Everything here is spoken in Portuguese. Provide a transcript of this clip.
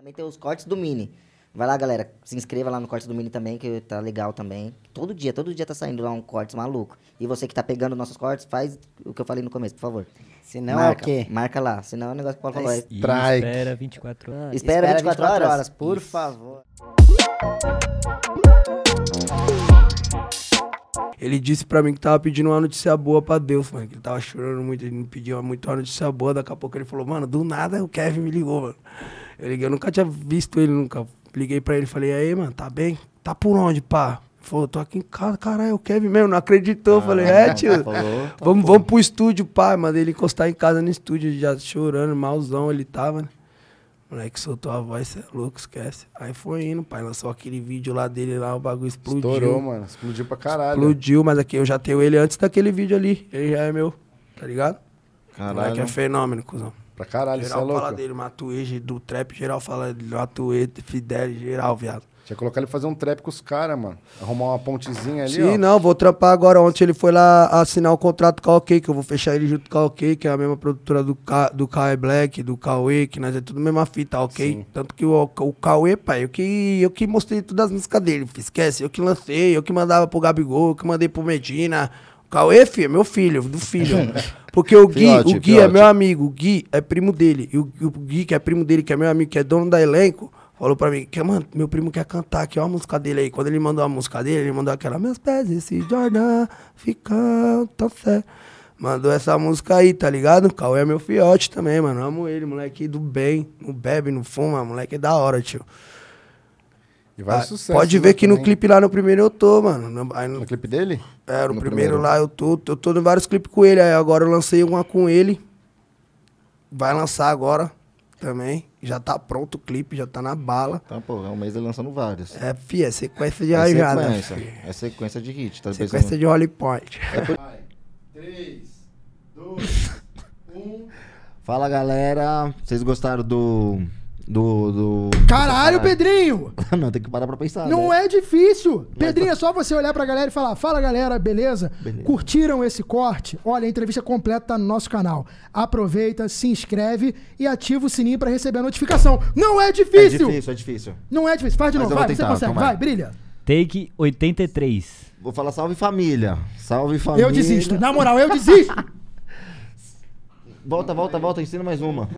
Também tem os cortes do Mini. Vai lá, galera, se inscreva lá no corte do Mini também, que tá legal também. Todo dia, todo dia tá saindo lá um corte maluco. E você que tá pegando nossos cortes, faz o que eu falei no começo, por favor. Se não é o quê? Marca lá, senão é o negócio que o Paulo falou. É ah, espera, espera 24 horas. Espera, 24, horas? horas por Isso. favor. Ele disse pra mim que tava pedindo uma notícia boa pra Deus, mano. Que ele tava chorando muito, ele me pediu muito uma notícia boa. Daqui a pouco ele falou, mano, do nada o Kevin me ligou, mano. Eu liguei, eu nunca tinha visto ele, nunca. Liguei pra ele e falei, aí, mano, tá bem? Tá por onde, pá? Ele falou, tô aqui em casa, caralho, é o Kevin mesmo, não acreditou. Ah, falei, é, tio, falou, tá vamos, vamos pro estúdio, pá. Mandei ele encostar em casa no estúdio, já chorando, malzão ele tava, né? Moleque soltou a voz, é louco, esquece. Aí foi indo, pai. Lançou aquele vídeo lá dele lá, o bagulho explodiu. Estourou, mano. Explodiu pra caralho. Explodiu, mas aqui eu já tenho ele antes daquele vídeo ali. Ele já é meu, tá ligado? Caralho. Moleque é fenômeno, cuzão. Pra caralho, geral isso é louco. fala dele, Matuê, do trap, geral fala dele, Matuê, Fidel, geral, viado. Tinha que colocar ele fazer um trap com os caras, mano. Arrumar uma pontezinha ali, Sim, ó. não, vou trampar agora. Ontem ele foi lá assinar o um contrato com a OK, que eu vou fechar ele junto com a OK, que é a mesma produtora do, Ka, do Kai Black, do Cauê, que nós é tudo mesma fita, OK? Sim. Tanto que o, o Cauê, pai, eu que, eu que mostrei todas as músicas dele, esquece. Eu que lancei, eu que mandava pro Gabigol, eu que mandei pro Medina. O Cauê, filho, é meu filho, do filho. Porque o Gui, fiote, o Gui é meu amigo, o Gui é primo dele. E o, o, Gui, que é primo dele, que é meu amigo, que é dono da elenco, falou pra mim, que, mano, meu primo quer cantar aqui, ó a música dele aí. Quando ele mandou a música dele, ele mandou aquela, meus pés, esse Jordan, ficam tão certo Mandou essa música aí, tá ligado? O Cauê é meu fiote também, mano. amo ele, moleque do bem. Não bebe, não fuma, moleque é da hora, tio. E vai ah, sucesso. Pode né, ver que também. no clipe lá no primeiro eu tô, mano. No, no, no clipe dele? É, no, no primeiro, primeiro, lá eu tô. Eu tô em vários clipes com ele. Aí agora eu lancei uma com ele. Vai lançar agora também. Já tá pronto o clipe, já tá na bala. Tá, pô, é um mês ele lançando vários. É, fi, é sequência de é né, Sequência. Filho. É sequência de hit, tá Sequência pensando... de Holly Point. É vai. 3, 2, 1. Fala galera, vocês gostaram do do. do... Caralho, Pedrinho! não, tem que parar pra pensar. Não né? é difícil! Mas é Pedrinho, tá... é só você olhar pra galera e falar: fala galera, beleza? beleza? Curtiram esse corte? Olha, a entrevista completa tá no nosso canal. Aproveita, se inscreve e ativa o sininho pra receber a notificação. Não é difícil! É difícil, é difícil. Não é difícil. Faz de Mas novo, vai, tentar, você consegue. Vai, brilha. Take 83. Vou falar salve família. Salve família. Eu desisto. Na moral, eu desisto. volta, volta, volta. Ensina mais uma.